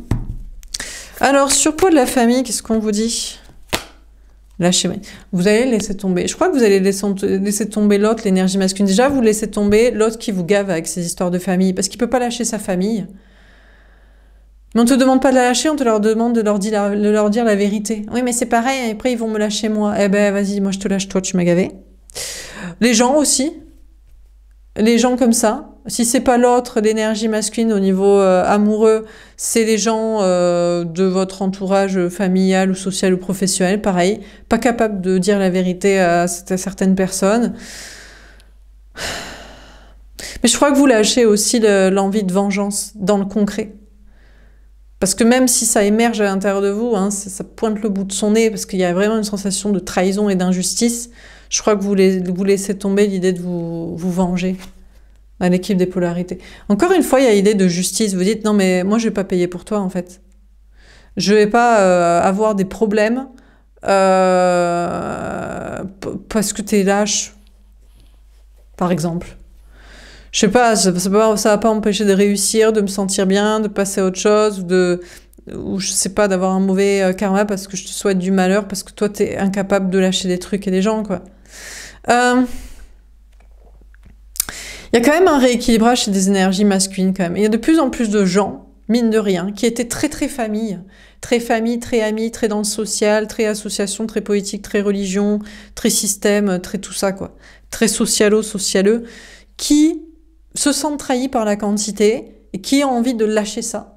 Alors, sur poids de la famille, qu'est-ce qu'on vous dit Lâchez. Vous allez laisser tomber. Je crois que vous allez laisser tomber l'autre, l'énergie masculine. Déjà, vous laissez tomber l'autre qui vous gave avec ses histoires de famille, parce qu'il peut pas lâcher sa famille. Mais on te demande pas de la lâcher, on te leur demande de leur dire, de leur dire la vérité. Oui, mais c'est pareil, après ils vont me lâcher moi. Eh ben, vas-y, moi je te lâche toi, tu m'as gavé. Les gens aussi, les gens comme ça. Si c'est pas l'autre, l'énergie masculine au niveau euh, amoureux, c'est les gens euh, de votre entourage familial ou social ou professionnel, pareil, pas capable de dire la vérité à, certaines personnes. Mais je crois que vous lâchez aussi l'envie de vengeance dans le concret. Parce que même si ça émerge à l'intérieur de vous, hein, ça, pointe le bout de son nez, parce qu'il y a vraiment une sensation de trahison et d'injustice, je crois que vous, vous laissez tomber l'idée de vous, venger à l'équipe des polarités. Encore une fois, il y a l'idée de justice. Vous dites, non, mais moi, je vais pas payer pour toi, en fait. Je vais pas euh, avoir des problèmes euh, parce que tu es lâche, par exemple. Je sais pas, ça, ne va, pas empêcher de réussir, de me sentir bien, de passer à autre chose, ou de ou je sais pas, d'avoir un mauvais euh, karma parce que je te souhaite du malheur, parce que toi, tu es incapable de lâcher des trucs et des gens, quoi. Euh, il y a quand même un rééquilibrage chez des énergies masculines quand même. Il y a de plus en plus de gens, mine de rien, qui étaient très très famille, très famille, très amis, très dans le social, très association, très politique, très religion, très système, très tout ça quoi, très socialo-socialeux, qui se sentent trahis par la quantité et qui ont envie de lâcher ça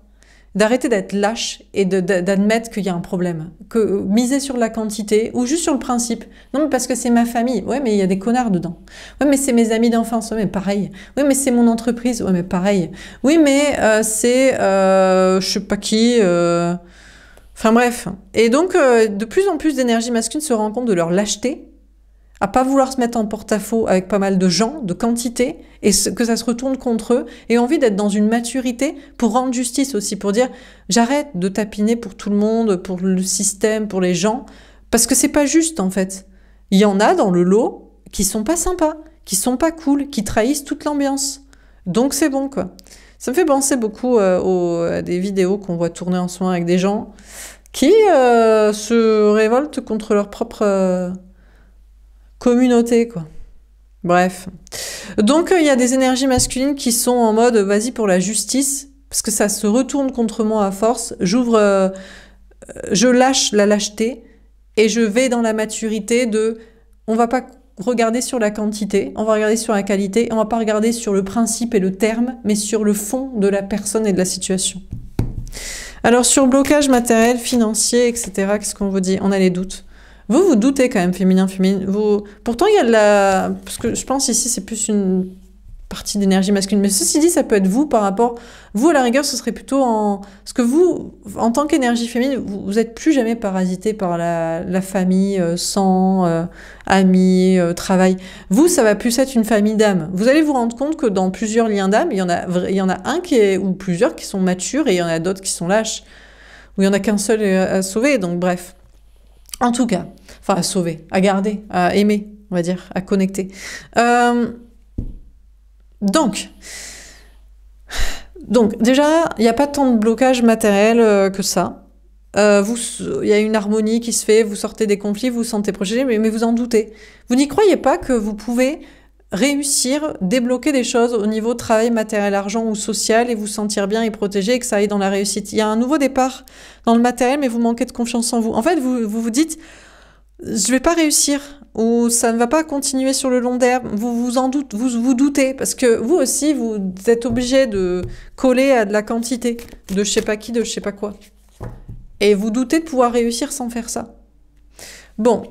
d'arrêter d'être lâche et d'admettre qu'il y a un problème. Que euh, miser sur la quantité ou juste sur le principe. Non, mais parce que c'est ma famille. Ouais, mais il y a des connards dedans. Ouais, mais c'est mes amis d'enfance. Ouais, mais pareil. Ouais, mais c'est mon entreprise. Ouais, mais pareil. Oui, mais euh, c'est euh, je sais pas qui. Euh. Enfin bref. Et donc, de plus en plus d'énergie masculine se rend compte de leur lâcheté à pas vouloir se mettre en porte-à-faux avec pas mal de gens, de quantité, et que ça se retourne contre eux, et envie d'être dans une maturité pour rendre justice aussi, pour dire j'arrête de tapiner pour tout le monde, pour le système, pour les gens, parce que c'est pas juste en fait. Il y en a dans le lot qui sont pas sympas, qui sont pas cool, qui trahissent toute l'ambiance. Donc c'est bon quoi. Ça me fait penser beaucoup euh, aux, à des vidéos qu'on voit tourner en ce avec des gens qui euh, se révoltent contre leur propre... Euh, communauté, quoi. Bref. Donc, euh, il y a des énergies masculines qui sont en mode vas-y pour la justice, parce que ça se retourne contre moi à force. J'ouvre, euh, je lâche la lâcheté et je vais dans la maturité de on va pas regarder sur la quantité, on va regarder sur la qualité, on va pas regarder sur le principe et le terme, mais sur le fond de la personne et de la situation. Alors sur blocage matériel, financier, etc., qu'est-ce qu'on vous dit On a les doutes. Vous, vous doutez quand même, féminin, féminin. Vous... Pourtant, il y a de la. Parce que je pense ici, c'est plus une partie d'énergie masculine. Mais ceci dit, ça peut être vous par rapport. Vous, à la rigueur, ce serait plutôt en. Parce que vous, en tant qu'énergie féminine, vous n'êtes plus jamais parasité par la, famille, sans euh, sang, euh, amis, euh, travail. Vous, ça va plus être une famille d'âme. Vous allez vous rendre compte que dans plusieurs liens d'âme, il, y en a, il y en a un qui est. ou plusieurs qui sont matures et il y en a d'autres qui sont lâches. Ou il y en a qu'un seul à sauver. Donc, bref. En tout cas, enfin à sauver, à garder, à aimer, on va dire, à connecter. Euh, donc, donc déjà, il n'y a pas tant de blocage matériel euh, que ça. Euh, il y a une harmonie qui se fait, vous sortez des conflits, vous vous sentez protégé, mais, mais vous en doutez. Vous n'y croyez pas que vous pouvez réussir, débloquer des choses au niveau travail, matériel, argent ou social et vous sentir bien et protégé et que ça aille dans la réussite. Il y a un nouveau départ dans le matériel, mais vous manquez de confiance en vous. En fait, vous vous, dites, je vais pas réussir ou ça ne va pas continuer sur le long terme. Vous vous en doutez, vous vous doutez parce que vous aussi, vous êtes obligé de coller à de la quantité de je sais pas qui, de je sais pas quoi. Et vous doutez de pouvoir réussir sans faire ça. Bon,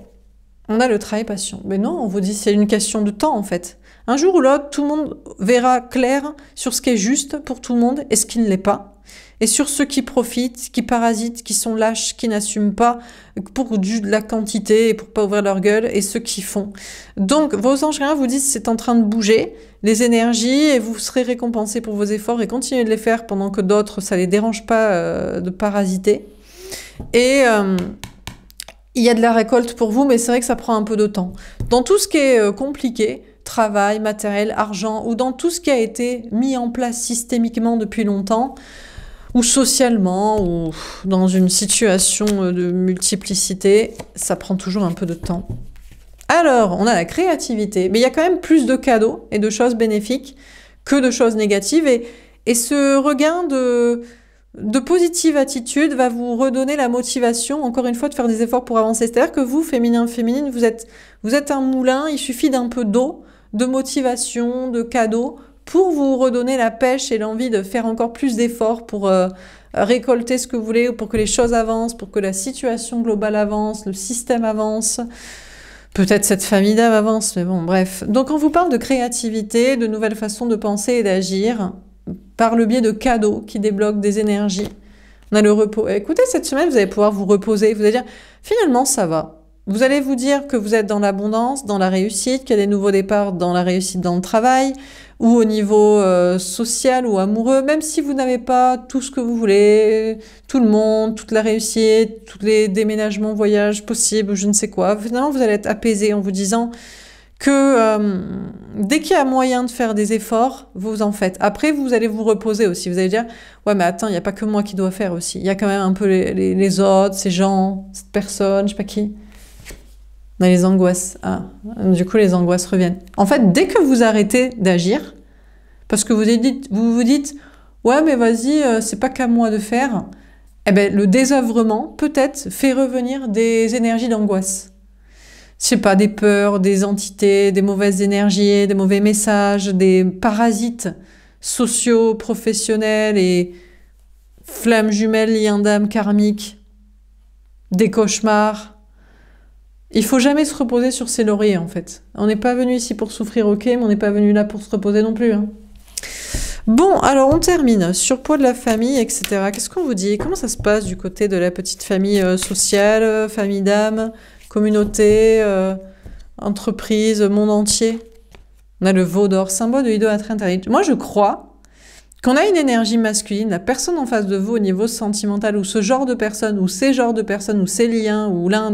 on a le travail patient. Mais non, on vous dit c'est une question de temps en fait. Un jour ou l'autre, tout le monde verra clair sur ce qui est juste pour tout le monde et ce qui ne l'est pas. Et sur ceux qui profitent, qui parasitent, qui sont lâches, qui n'assument pas pour du, de la quantité et pour pas ouvrir leur gueule, et ceux qui font. Donc vos anges rien vous disent c'est en train de bouger, les énergies, et vous serez récompensés pour vos efforts et continuez de les faire pendant que d'autres, ça les dérange pas euh, de parasiter. Et... Euh, il y a de la récolte pour vous, mais c'est vrai que ça prend un peu de temps. Dans tout ce qui est euh, compliqué, travail, matériel, argent, ou dans tout ce qui a été mis en place systémiquement depuis longtemps, ou socialement, ou dans une situation euh, de multiplicité, ça prend toujours un peu de temps. Alors, on a la créativité, mais il y a quand même plus de cadeaux et de choses bénéfiques que de choses négatives, et, et ce regain de de positive attitude va vous redonner la motivation, encore une fois, de faire des efforts pour avancer. C'est-à-dire que vous, féminin, féminine, vous êtes, vous êtes un moulin, il suffit d'un peu d'eau, de motivation, de cadeaux, pour vous redonner la pêche et l'envie de faire encore plus d'efforts pour euh, récolter ce que vous voulez, pour que les choses avancent, pour que la situation globale avance, le système avance. Peut-être cette famille d'âme avance, mais bon, bref. Donc on vous parle de créativité, de nouvelles façons de penser et d'agir par le biais de cadeaux qui débloquent des énergies. On a le repos. Écoutez, cette semaine, vous allez pouvoir vous reposer. Vous allez dire, finalement, ça va. Vous allez vous dire que vous êtes dans l'abondance, dans la réussite, qu'il y a des nouveaux départs dans la réussite dans le travail ou au niveau euh, social ou amoureux, même si vous n'avez pas tout ce que vous voulez, tout le monde, toute la réussite, tous les déménagements, voyages possibles, je ne sais quoi. Finalement, vous allez être apaisé en vous disant que euh, dès qu'il y a moyen de faire des efforts, vous en faites. Après, vous allez vous reposer aussi. Vous allez dire, ouais, mais attends, il n'y a pas que moi qui dois faire aussi. Il y a quand même un peu les, autres, ces gens, cette personne, je sais pas qui. Dans les angoisses. Ah, du coup, les angoisses reviennent. En fait, dès que vous arrêtez d'agir, parce que vous vous, dites, ouais, mais vas-y, ce euh, c'est pas qu'à moi de faire. Eh ben, le désœuvrement, peut-être, fait revenir des énergies d'angoisse je sais pas, des peurs, des entités, des mauvaises énergies, des mauvais messages, des parasites sociaux, professionnels et flammes jumelles, liens d'âme karmiques, des cauchemars. Il faut jamais se reposer sur ses lauriers en fait. On n'est pas venu ici pour souffrir, ok, mais on n'est pas venu là pour se reposer non plus. Hein. Bon, alors on termine. Surpoids de la famille, etc. Qu'est-ce qu'on vous dit Comment ça se passe du côté de la petite famille euh, sociale, euh, famille d'âme communauté, euh, entreprise, monde entier. On a le veau d'or, symbole de l'idolâtrie interdite. Moi, je crois qu'on a une énergie masculine, la personne en face de vous au niveau sentimental, ou ce genre de personne, ou ces genres de personnes, ou ces liens, ou l'un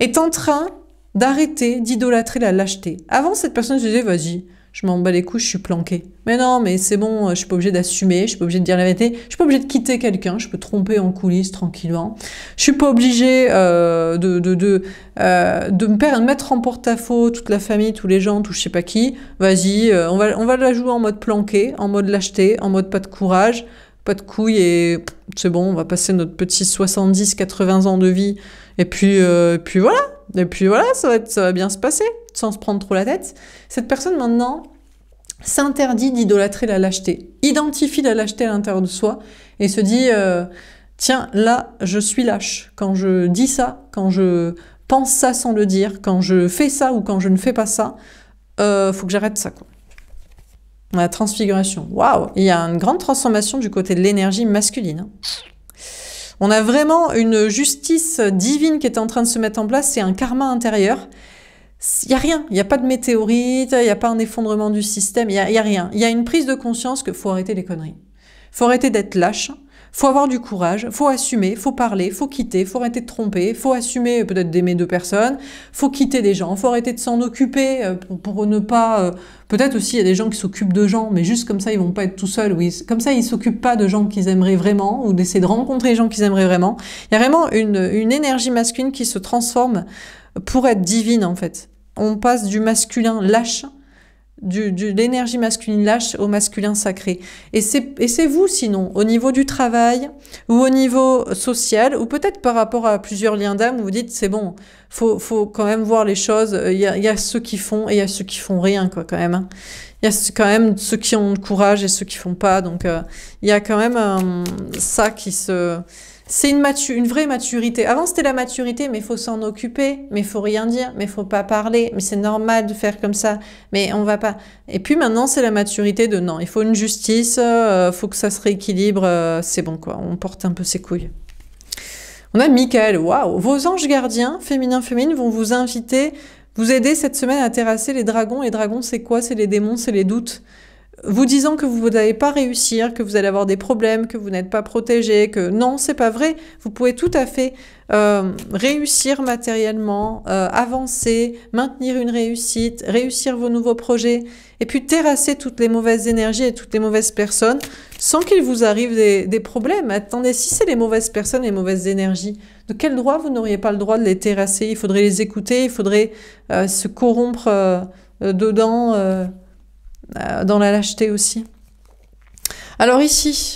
est en train d'arrêter d'idolâtrer la lâcheté. Avant, cette personne se disait, vas-y, je m'en bats les couilles, je suis planqué. Mais non, mais c'est bon, euh, je suis pas obligée d'assumer, je suis pas obligée de dire la vérité, je suis pas obligée de quitter quelqu'un, je peux tromper en coulisses tranquillement. Je suis pas obligée euh, de, de, de, euh, me mettre en porte-à-faux toute la famille, tous les gens, tout je sais pas qui. Vas-y, on, va, on va la jouer en mode planqué, en mode lâcheté, en mode pas de courage, pas de couilles et c'est bon, on va passer notre petit 70-80 ans de vie et puis, puis voilà, et puis voilà, ça va, ça va bien se passer sans se prendre trop la tête, cette personne maintenant s'interdit d'idolâtrer la lâcheté, identifie la lâcheté à l'intérieur de soi et se dit euh, tiens là je suis lâche quand je dis ça, quand je pense ça sans le dire, quand je fais ça ou quand je ne fais pas ça, euh, faut que j'arrête ça quoi. La transfiguration, waouh, il y a une grande transformation du côté de l'énergie masculine. Hein. On a vraiment une justice divine qui est en train de se mettre en place, c'est un karma intérieur il n'y a rien, il n'y a pas de météorite, il n'y a pas un effondrement du système, il n'y a, a rien. Il y a une prise de conscience que faut arrêter les conneries. faut arrêter d'être lâche, faut avoir du courage, faut assumer, faut parler, faut quitter, faut arrêter de tromper, faut assumer euh, peut-être d'aimer deux personnes, faut quitter des gens, faut arrêter de s'en occuper euh, pour, ne pas. Euh, peut-être aussi il y a des gens qui s'occupent de gens, mais juste comme ça ils vont pas être tout seuls. Oui, comme ça ils s'occupent pas de gens qu'ils aimeraient vraiment ou d'essayer de rencontrer les gens qu'ils aimeraient vraiment. Il y a vraiment une, une énergie masculine qui se transforme pour être divine en fait on passe du masculin lâche, de l'énergie masculine lâche au masculin sacré. Et c'est vous sinon, au niveau du travail ou au niveau social, ou peut-être par rapport à plusieurs liens d'âme, vous dites c'est bon, faut, faut quand même voir les choses, il y a, ceux qui font et il y a ceux qui font rien, quoi, quand même. Hein. Il y a quand même ceux qui ont le courage et ceux qui font pas, donc euh, il y a quand même euh, ça qui se c'est une, vraie maturité. Avant, c'était la maturité, mais il faut s'en occuper, mais il faut rien dire, mais il faut pas parler, mais c'est normal de faire comme ça, mais on va pas. Et puis maintenant, c'est la maturité de non, il faut une justice, euh, faut que ça se rééquilibre, euh, c'est bon quoi, on porte un peu ses couilles. On a Michael, waouh Vos anges gardiens, féminins, féminines, vont vous inviter, vous aider cette semaine à terrasser les dragons. Les dragons, c'est quoi C'est les démons, c'est les doutes vous disant que vous n'allez pas réussir, que vous allez avoir des problèmes, que vous n'êtes pas protégé, que non, c'est pas vrai. Vous pouvez tout à fait euh, réussir matériellement, euh, avancer, maintenir une réussite, réussir vos nouveaux projets, et puis terrasser toutes les mauvaises énergies et toutes les mauvaises personnes sans qu'il vous arrive des, problèmes. Attendez, si c'est les mauvaises personnes, les mauvaises énergies, de quel droit vous n'auriez pas le droit de les terrasser Il faudrait les écouter, il faudrait euh, se corrompre dedans euh, dans la lâcheté aussi. Alors ici,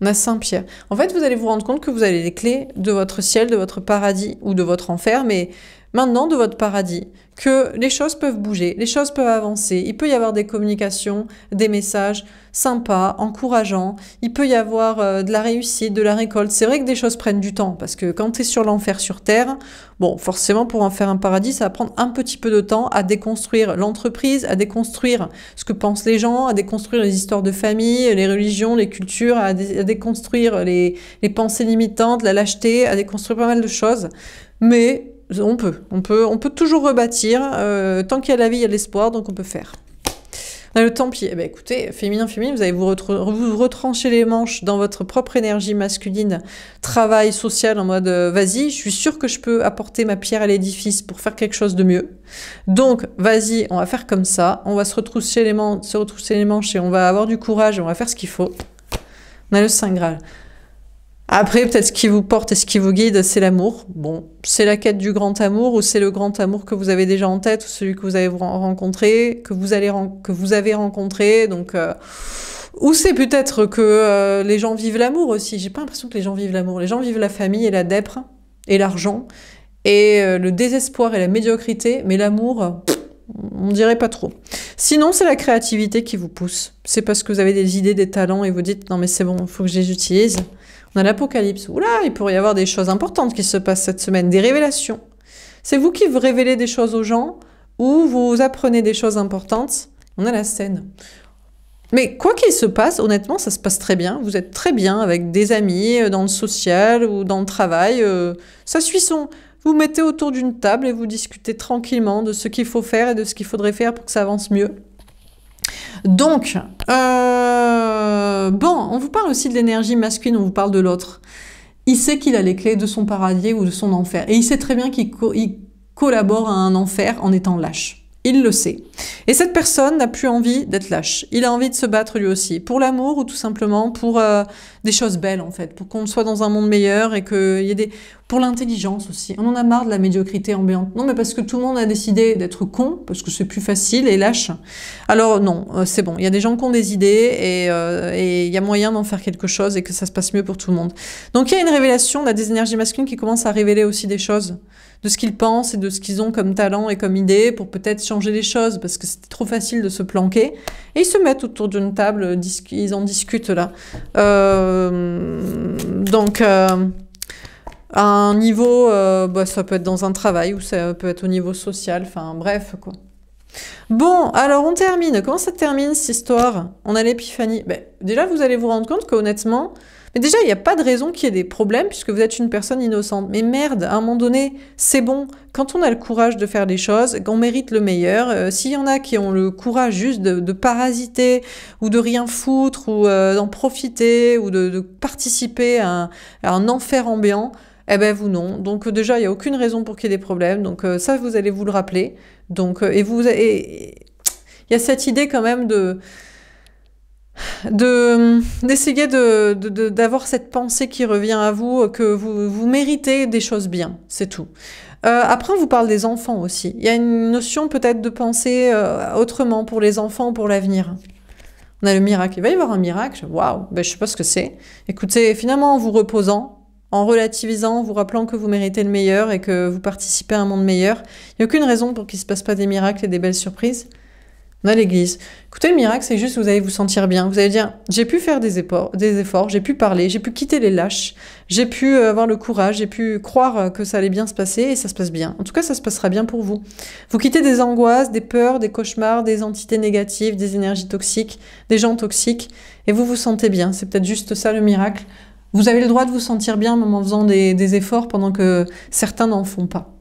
on a Saint-Pierre. En fait, vous allez vous rendre compte que vous avez les clés de votre ciel, de votre paradis ou de votre enfer, mais maintenant de votre paradis, que les choses peuvent bouger, les choses peuvent avancer, il peut y avoir des communications, des messages sympas, encourageants, il peut y avoir euh, de la réussite, de la récolte. C'est vrai que des choses prennent du temps, parce que quand tu es sur l'enfer sur Terre, bon, forcément pour en faire un paradis, ça va prendre un petit peu de temps à déconstruire l'entreprise, à déconstruire ce que pensent les gens, à déconstruire les histoires de famille, les religions, les cultures, à, déconstruire les, les pensées limitantes, la lâcheté, à déconstruire pas mal de choses. Mais on peut. On peut, on peut toujours rebâtir. Euh, tant qu'il y a la vie, il y a l'espoir, donc on peut faire. On a le temps, eh ben, écoutez, féminin, féminin, vous allez vous, retrancher les manches dans votre propre énergie masculine, travail social en mode euh, vas-y, je suis sûre que je peux apporter ma pierre à l'édifice pour faire quelque chose de mieux. Donc, vas-y, on va faire comme ça. On va se retrousser les, se retrousser les manches et on va avoir du courage et on va faire ce qu'il faut. On a le Saint Graal. Après, peut-être ce qui vous porte et ce qui vous guide, c'est l'amour. Bon, c'est la quête du grand amour ou c'est le grand amour que vous avez déjà en tête ou celui que vous avez rencontré, que vous, avez rencontré. Donc, euh, ou c'est peut-être que euh, les gens vivent l'amour aussi. J'ai pas l'impression que les gens vivent l'amour. Les gens vivent la famille et la dépre et l'argent et euh, le désespoir et la médiocrité, mais l'amour, on dirait pas trop. Sinon, c'est la créativité qui vous pousse. C'est parce que vous avez des idées, des talents et vous dites non mais c'est bon, il faut que je les utilise. On a l'Apocalypse. Oula, il pourrait y avoir des choses importantes qui se passent cette semaine, des révélations. C'est vous qui révélez des choses aux gens ou vous apprenez des choses importantes. On a la scène. Mais quoi qu'il se passe, honnêtement, ça se passe très bien. Vous êtes très bien avec des amis, euh, dans le social ou dans le travail. Euh, ça suit son. vous mettez autour d'une table et vous discutez tranquillement de ce qu'il faut faire et de ce qu'il faudrait faire pour que ça avance mieux. Donc, euh, bon, on vous parle aussi de l'énergie masculine, on vous parle de l'autre. Il sait qu'il a les clés de son paradis ou de son enfer. Et il sait très bien qu'il collabore à un enfer en étant lâche. Il le sait. Et cette personne n'a plus envie d'être lâche. Il a envie de se battre lui aussi, pour l'amour ou tout simplement pour euh, des choses belles en fait, pour qu'on soit dans un monde meilleur et qu'il y ait des... Pour l'intelligence aussi. On en a marre de la médiocrité ambiante. Non mais parce que tout le monde a décidé d'être con, parce que c'est plus facile et lâche. Alors non, euh, c'est bon. Il y a des gens qui ont des idées euh, et il y a moyen d'en faire quelque chose et que ça se passe mieux pour tout le monde. Donc il y a une révélation, on a des énergies masculines qui commencent à révéler aussi des choses de ce qu'ils pensent et de ce qu'ils ont comme talent et comme idée pour peut-être changer les choses parce que c'était trop facile de se planquer. Et ils se mettent autour d'une table, ils en discutent là. Euh, donc euh, à un niveau, euh, bah, ça peut être dans un travail ou ça peut être au niveau social, enfin bref quoi. Bon, alors on termine. Comment ça termine cette histoire On a l'épiphanie. Ben, déjà, vous allez vous rendre compte qu'honnêtement, mais déjà, il n'y a pas de raison qu'il y ait des problèmes puisque vous êtes une personne innocente. Mais merde, à un moment donné, c'est bon. Quand on a le courage de faire des choses, qu'on mérite le meilleur, euh, s'il y en a qui ont le courage juste de, parasiter ou de rien foutre ou euh, d'en profiter ou de, participer à un, enfer ambiant, eh ben vous non. Donc euh, déjà, il n'y a aucune raison pour qu'il y ait des problèmes. Donc ça, vous allez vous le rappeler. Donc, et vous... il y a cette idée quand même de d'essayer d'avoir cette pensée qui revient à vous que vous, méritez des choses bien, c'est tout. Euh, après, on vous parle des enfants aussi. Il y a une notion peut-être de penser euh, autrement pour les enfants, pour l'avenir. On a le miracle. Il va y avoir un miracle. Waouh, je ben, je sais pas ce que c'est. Écoutez, finalement, en vous reposant, en relativisant, en vous rappelant que vous méritez le meilleur et que vous participez à un monde meilleur, il n'y a aucune raison pour qu'il ne se passe pas des miracles et des belles surprises on a l'église. Écoutez, le miracle, c'est juste vous allez vous sentir bien. Vous allez dire, j'ai pu faire des efforts, des efforts j'ai pu parler, j'ai pu quitter les lâches, j'ai pu euh, avoir le courage, j'ai pu croire euh, que ça allait bien se passer et ça se passe bien. En tout cas, ça se passera bien pour vous. Vous quittez des angoisses, des peurs, des cauchemars, des entités négatives, des énergies toxiques, des gens toxiques et vous vous sentez bien. C'est peut-être juste ça le miracle. Vous avez le droit de vous sentir bien en faisant des efforts pendant que certains n'en font pas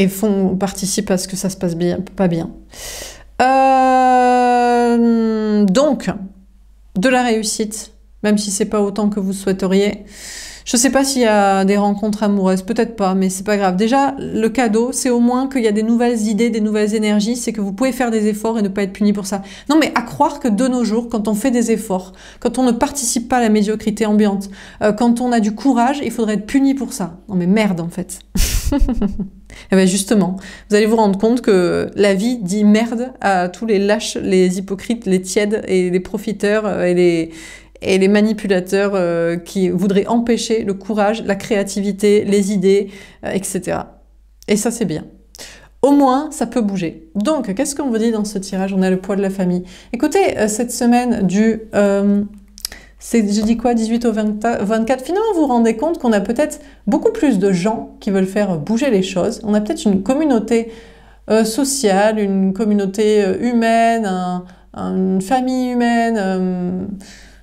et font, participent à ce que ça se passe bien, pas bien. Euh, donc, de la réussite, même si c'est pas autant que vous souhaiteriez. Je sais pas s'il y a des rencontres amoureuses, peut-être pas, mais c'est pas grave. Déjà, le cadeau, c'est au moins qu'il y a des nouvelles idées, des nouvelles énergies, c'est que vous pouvez faire des efforts et ne pas être puni pour ça. Non, mais à croire que de nos jours, quand on fait des efforts, quand on ne participe pas à la médiocrité ambiante, euh, quand on a du courage, il faudrait être puni pour ça. Non, mais merde en fait. Et eh bien justement, vous allez vous rendre compte que la vie dit merde à tous les lâches, les hypocrites, les tièdes et les profiteurs euh, et les, et les manipulateurs euh, qui voudraient empêcher le courage, la créativité, les idées, euh, etc. Et ça, c'est bien. Au moins, ça peut bouger. Donc, qu'est-ce qu'on vous dit dans ce tirage On a le poids de la famille. Écoutez, cette semaine du... C'est, je dis quoi, 18 au 24 Finalement, vous vous rendez compte qu'on a peut-être beaucoup plus de gens qui veulent faire bouger les choses. On a peut-être une communauté euh, sociale, une communauté euh, humaine, une famille humaine, euh,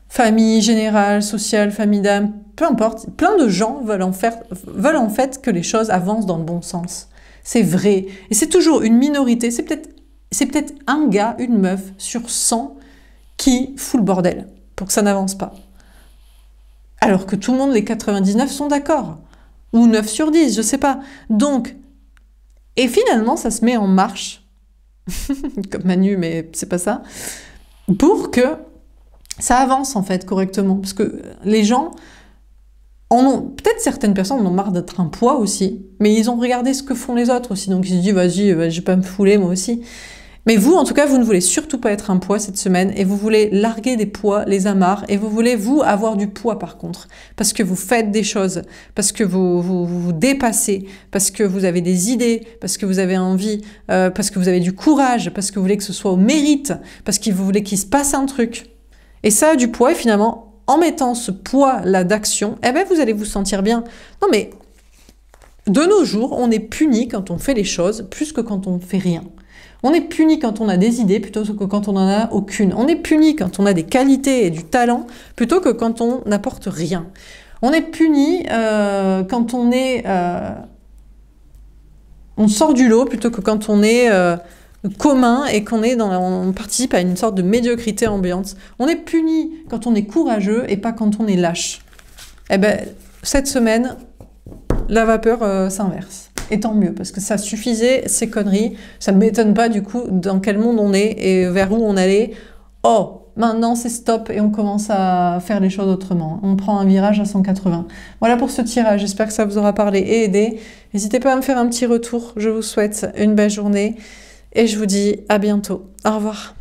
famille générale, sociale, famille d'âme, peu importe. Plein de gens veulent en, faire, veulent en fait que les choses avancent dans le bon sens. C'est vrai. Et c'est toujours une minorité. C'est peut-être, c'est peut-être un gars, une meuf sur 100 qui fout le bordel pour que ça n'avance pas. Alors que tout le monde, les 99 sont d'accord. Ou 9 sur 10, je sais pas. Donc, et finalement, ça se met en marche, comme Manu, mais c'est pas ça, pour que ça avance en fait correctement. Parce que les gens en ont, peut-être certaines personnes en ont marre d'être un poids aussi, mais ils ont regardé ce que font les autres aussi. Donc ils se disent, vas-y, je vais pas me fouler moi aussi. Mais vous, en tout cas, vous ne voulez surtout pas être un poids cette semaine et vous voulez larguer des poids, les amarres, et vous voulez, vous, avoir du poids par contre, parce que vous faites des choses, parce que vous vous, dépassez, parce que vous avez des idées, parce que vous avez envie, euh, parce que vous avez du courage, parce que vous voulez que ce soit au mérite, parce que vous voulez qu'il se passe un truc. Et ça, a du poids, et finalement, en mettant ce poids-là d'action, eh ben, vous allez vous sentir bien. Non mais, de nos jours, on est puni quand on fait les choses plus que quand on ne fait rien. On est puni quand on a des idées plutôt que quand on n'en a aucune. On est puni quand on a des qualités et du talent plutôt que quand on n'apporte rien. On est puni euh, quand on est... Euh, on sort du lot plutôt que quand on est... Euh, commun et qu'on est dans on participe à une sorte de médiocrité ambiante. On est puni quand on est courageux et pas quand on est lâche. Eh bien, cette semaine, la vapeur euh, s'inverse. Et tant mieux, parce que ça suffisait, ces conneries. Ça ne m'étonne pas du coup dans quel monde on est et vers où on allait. Oh, maintenant c'est stop et on commence à faire les choses autrement. On prend un virage à 180. Voilà pour ce tirage, j'espère que ça vous aura parlé et aidé. N'hésitez pas à me faire un petit retour, je vous souhaite une belle journée et je vous dis à bientôt. Au revoir.